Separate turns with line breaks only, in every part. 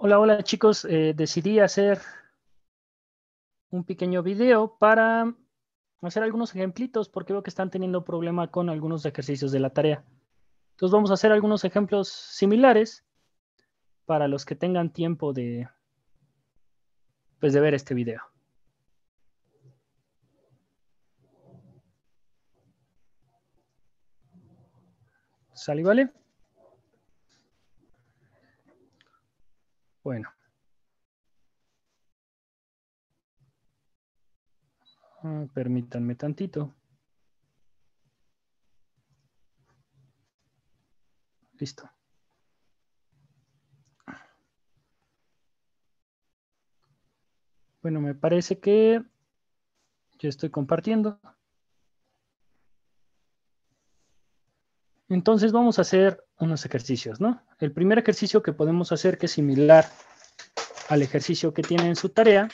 Hola, hola chicos. Eh, decidí hacer un pequeño video para hacer algunos ejemplitos porque veo que están teniendo problema con algunos ejercicios de la tarea. Entonces vamos a hacer algunos ejemplos similares para los que tengan tiempo de, pues, de ver este video. ¿Sale, vale? Bueno. Ah, permítanme tantito. Listo. Bueno, me parece que yo estoy compartiendo. Entonces vamos a hacer unos ejercicios, ¿no? El primer ejercicio que podemos hacer, que es similar al ejercicio que tiene en su tarea,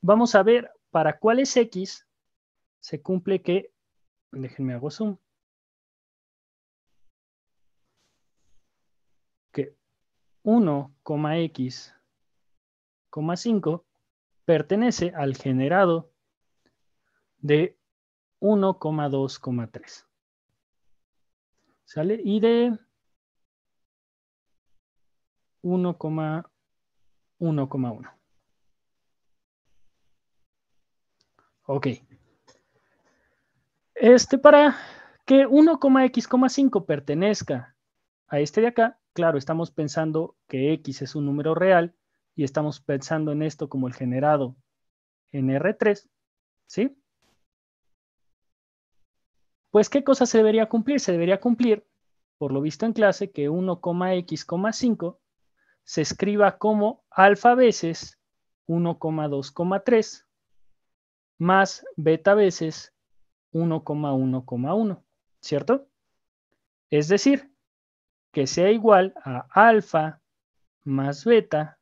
vamos a ver para cuál es X se cumple que, déjenme hago zoom, que 1,x,5 pertenece al generado de 1,2,3. ¿Sale? Y de 1,1,1. Ok. Este para que 1 1,x,5 pertenezca a este de acá, claro, estamos pensando que x es un número real y estamos pensando en esto como el generado en R3, ¿sí? Pues, ¿qué cosa se debería cumplir? Se debería cumplir, por lo visto en clase, que 1 1,x,5 se escriba como alfa veces 1,2,3 más beta veces 1,1,1, ¿cierto? Es decir, que sea igual a alfa más beta,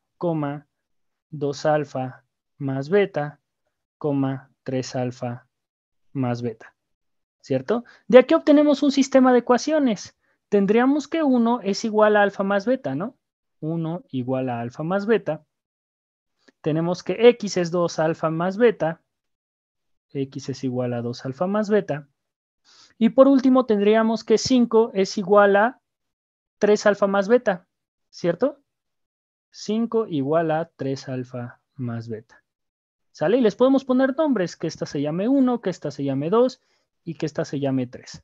2 alfa más beta, 3 alfa más beta, ¿cierto? De aquí obtenemos un sistema de ecuaciones. Tendríamos que 1 es igual a alfa más beta, ¿no? 1 igual a alfa más beta, tenemos que x es 2 alfa más beta, x es igual a 2 alfa más beta, y por último tendríamos que 5 es igual a 3 alfa más beta, ¿cierto? 5 igual a 3 alfa más beta. ¿Sale? Y les podemos poner nombres, que esta se llame 1, que esta se llame 2 y que esta se llame 3.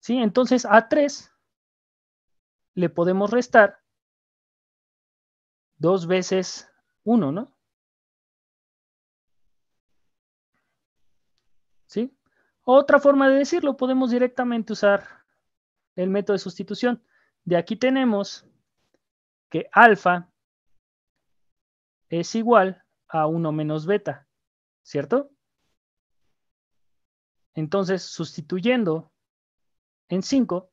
¿Sí? Entonces a 3 le podemos restar dos veces 1, ¿no? ¿Sí? Otra forma de decirlo, podemos directamente usar el método de sustitución. De aquí tenemos que alfa es igual a 1 menos beta, ¿cierto? Entonces, sustituyendo en 5,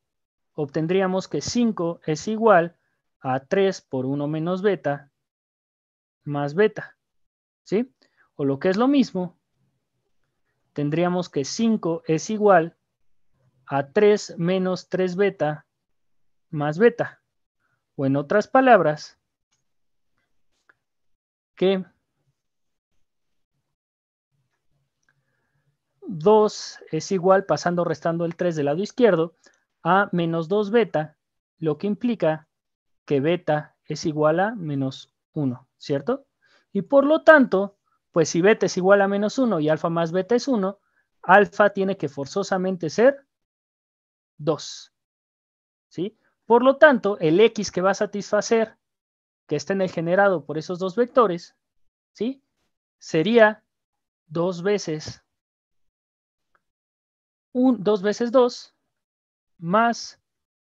obtendríamos que 5 es igual a3 por 1 menos beta más beta, ¿sí? O lo que es lo mismo, tendríamos que 5 es igual a 3 menos 3 beta más beta. O en otras palabras, que 2 es igual, pasando, restando el 3 del lado izquierdo, a menos 2 beta, lo que implica que beta es igual a menos 1, ¿cierto? Y por lo tanto, pues si beta es igual a menos 1 y alfa más beta es 1, alfa tiene que forzosamente ser 2, ¿sí? Por lo tanto, el x que va a satisfacer, que esté en el generado por esos dos vectores, ¿sí? Sería 2 veces 2 veces 2 más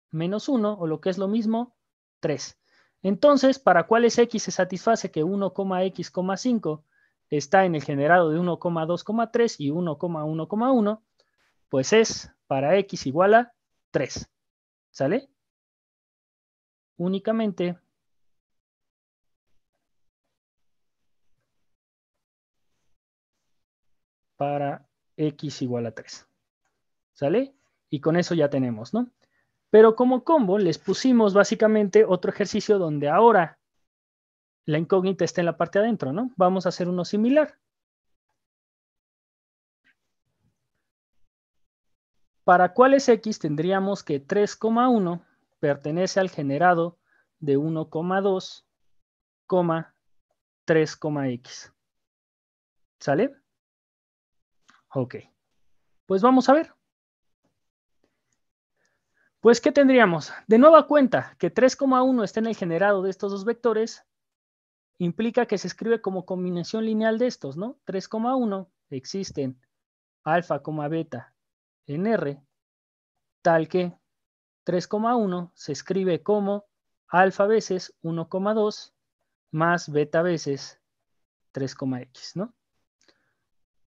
menos 1, o lo que es lo mismo, 3. Entonces, para cuáles x se satisface que 1,x,5 está en el generado de 1,2,3 y 1,1,1, pues es para x igual a 3. ¿Sale? Únicamente para x igual a 3. ¿Sale? Y con eso ya tenemos, ¿no? Pero como combo les pusimos básicamente otro ejercicio donde ahora la incógnita está en la parte adentro, ¿no? Vamos a hacer uno similar. ¿Para cuál es x tendríamos que 3,1 pertenece al generado de 1,2, 3,x? ¿Sale? Ok. Pues vamos a ver. Pues, ¿qué tendríamos? De nueva cuenta, que 3,1 esté en el generado de estos dos vectores implica que se escribe como combinación lineal de estos, ¿no? 3,1 existen alfa, beta en R, tal que 3,1 se escribe como alfa veces 1,2 más beta veces 3,x, ¿no?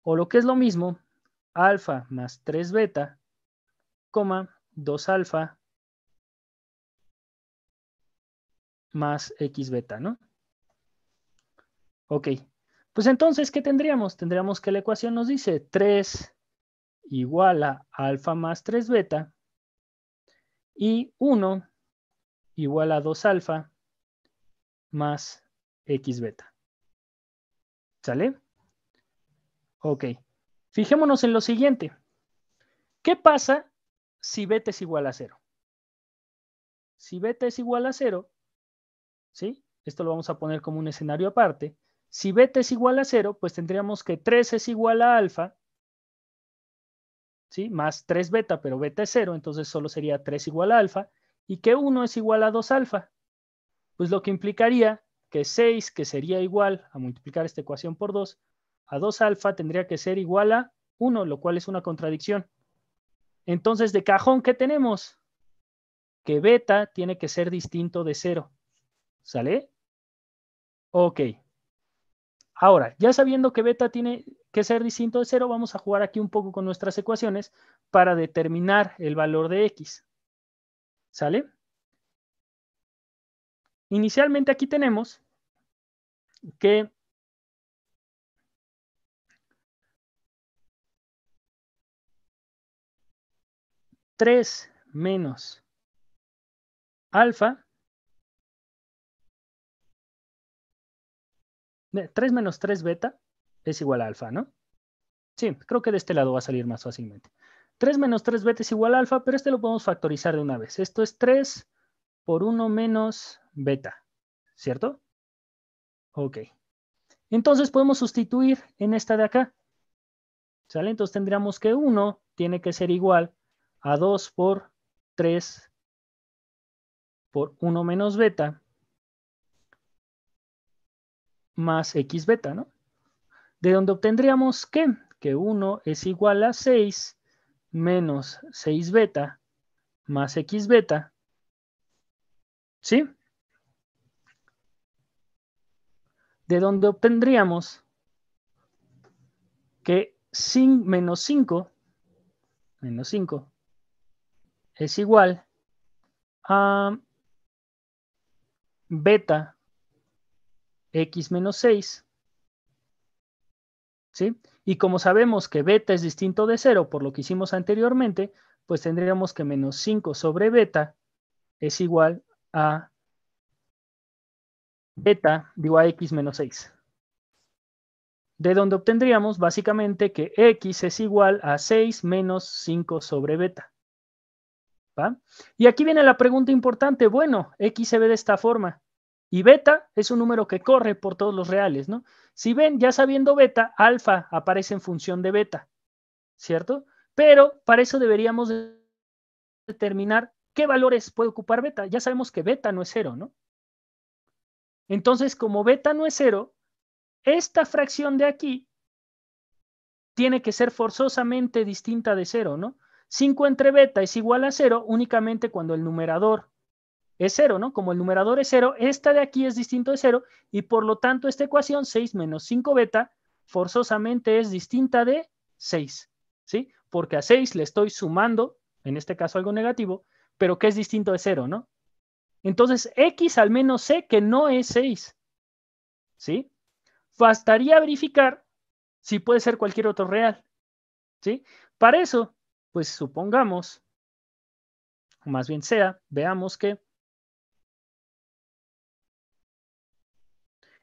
O lo que es lo mismo, alfa más 3 beta, coma 2 alfa más x beta, ¿no? Ok, pues entonces, ¿qué tendríamos? Tendríamos que la ecuación nos dice 3 igual a alfa más 3 beta y 1 igual a 2 alfa más x beta. ¿Sale? Ok. Fijémonos en lo siguiente. ¿Qué pasa si beta es igual a 0. Si beta es igual a 0, ¿sí? Esto lo vamos a poner como un escenario aparte. Si beta es igual a 0, pues tendríamos que 3 es igual a alfa, ¿sí? Más 3 beta, pero beta es 0, entonces solo sería 3 igual a alfa, y que 1 es igual a 2 alfa. Pues lo que implicaría que 6, que sería igual a multiplicar esta ecuación por 2, a 2 alfa tendría que ser igual a 1, lo cual es una contradicción. Entonces, de cajón, ¿qué tenemos? Que beta tiene que ser distinto de cero. ¿Sale? Ok. Ahora, ya sabiendo que beta tiene que ser distinto de cero, vamos a jugar aquí un poco con nuestras ecuaciones para determinar el valor de x. ¿Sale? Inicialmente aquí tenemos que 3 menos alfa. 3 menos 3 beta es igual a alfa, ¿no? Sí, creo que de este lado va a salir más fácilmente. 3 menos 3 beta es igual a alfa, pero este lo podemos factorizar de una vez. Esto es 3 por 1 menos beta, ¿cierto? Ok. Entonces podemos sustituir en esta de acá. ¿Sale? Entonces tendríamos que 1 tiene que ser igual a 2 por 3 por 1 menos beta más x beta, ¿no? De donde obtendríamos que, que 1 es igual a 6 menos 6 beta más x beta, ¿sí? De donde obtendríamos que sin, menos 5, menos 5, es igual a beta x menos 6. ¿Sí? Y como sabemos que beta es distinto de 0 por lo que hicimos anteriormente, pues tendríamos que menos 5 sobre beta es igual a beta, digo a x menos 6. De donde obtendríamos básicamente que x es igual a 6 menos 5 sobre beta. Y aquí viene la pregunta importante, bueno, X se ve de esta forma y beta es un número que corre por todos los reales, ¿no? Si ven, ya sabiendo beta, alfa aparece en función de beta, ¿cierto? Pero para eso deberíamos determinar qué valores puede ocupar beta. Ya sabemos que beta no es cero, ¿no? Entonces, como beta no es cero, esta fracción de aquí tiene que ser forzosamente distinta de cero, ¿no? 5 entre beta es igual a 0 únicamente cuando el numerador es 0, ¿no? Como el numerador es 0, esta de aquí es distinto de 0 y por lo tanto esta ecuación 6 menos 5 beta forzosamente es distinta de 6, ¿sí? Porque a 6 le estoy sumando, en este caso algo negativo, pero que es distinto de 0, ¿no? Entonces, x al menos sé que no es 6, ¿sí? Bastaría verificar si puede ser cualquier otro real, ¿sí? Para eso, pues supongamos, o más bien sea, veamos que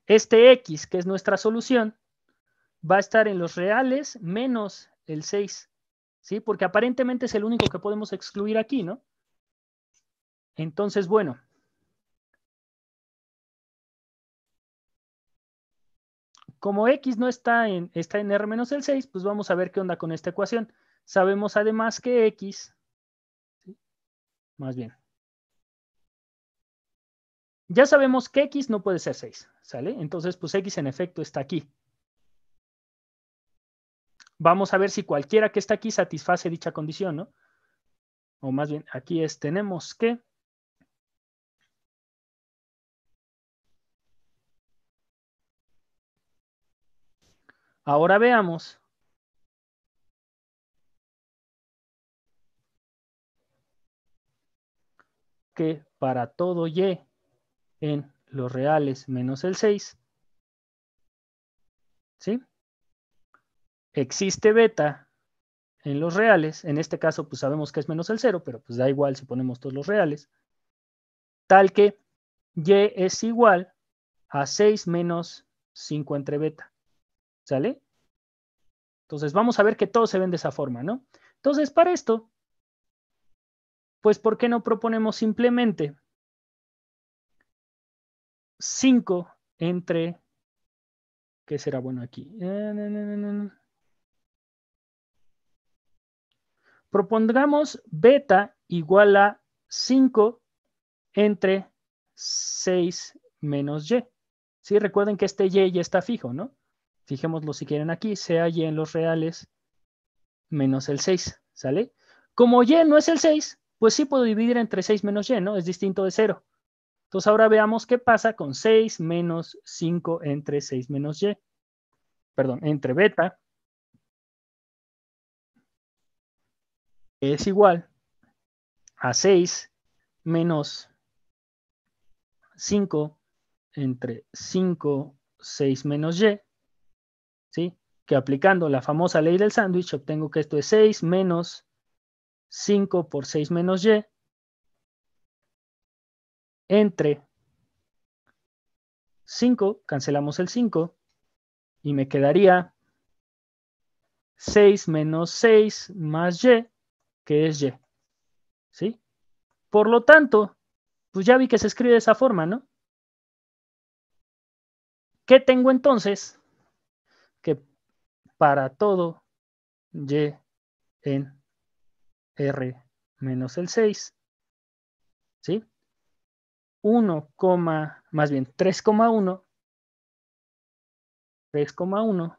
este x, que es nuestra solución, va a estar en los reales menos el 6, ¿sí? Porque aparentemente es el único que podemos excluir aquí, ¿no? Entonces, bueno. Como x no está en, está en r menos el 6, pues vamos a ver qué onda con esta ecuación. Sabemos además que X, más bien, ya sabemos que X no puede ser 6, ¿sale? Entonces, pues X en efecto está aquí. Vamos a ver si cualquiera que está aquí satisface dicha condición, ¿no? O más bien, aquí es, tenemos que... Ahora veamos que para todo y en los reales menos el 6, ¿sí? Existe beta en los reales, en este caso pues sabemos que es menos el 0, pero pues da igual si ponemos todos los reales, tal que y es igual a 6 menos 5 entre beta, ¿sale? Entonces vamos a ver que todos se ven de esa forma, ¿no? Entonces para esto pues ¿por qué no proponemos simplemente 5 entre, ¿qué será bueno aquí? Eh, Propongamos beta igual a 5 entre 6 menos y. ¿Sí? Recuerden que este y ya está fijo, ¿no? Fijémoslo si quieren aquí, sea y en los reales menos el 6, ¿sale? Como y no es el 6, pues sí puedo dividir entre 6 menos y, ¿no? Es distinto de 0. Entonces ahora veamos qué pasa con 6 menos 5 entre 6 menos y. Perdón, entre beta. Es igual a 6 menos 5 entre 5, 6 menos y. ¿Sí? Que aplicando la famosa ley del sándwich obtengo que esto es 6 menos 5 por 6 menos y entre 5, cancelamos el 5 y me quedaría 6 menos 6 más y, que es y. ¿Sí? Por lo tanto, pues ya vi que se escribe de esa forma, ¿no? ¿Qué tengo entonces? Que para todo y en R menos el 6, ¿sí? 1, más bien 3,1, 3,1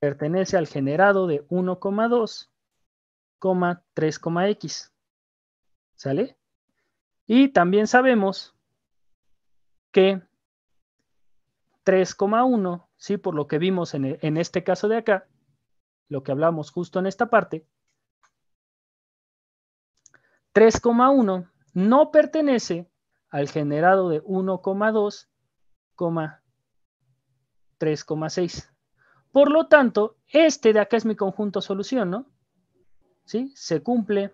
pertenece al generado de 1,2, 3,x. ¿Sale? Y también sabemos que 3,1, ¿sí? por lo que vimos en, en este caso de acá, lo que hablamos justo en esta parte, 3,1 no pertenece al generado de 1,2, 3,6. Por lo tanto, este de acá es mi conjunto solución, ¿no? ¿Sí? Se cumple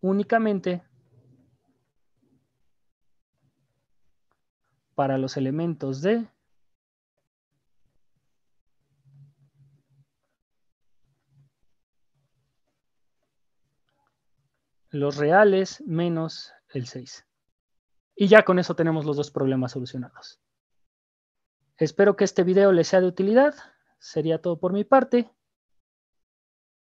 únicamente para los elementos de los reales menos el 6. Y ya con eso tenemos los dos problemas solucionados. Espero que este video les sea de utilidad. Sería todo por mi parte.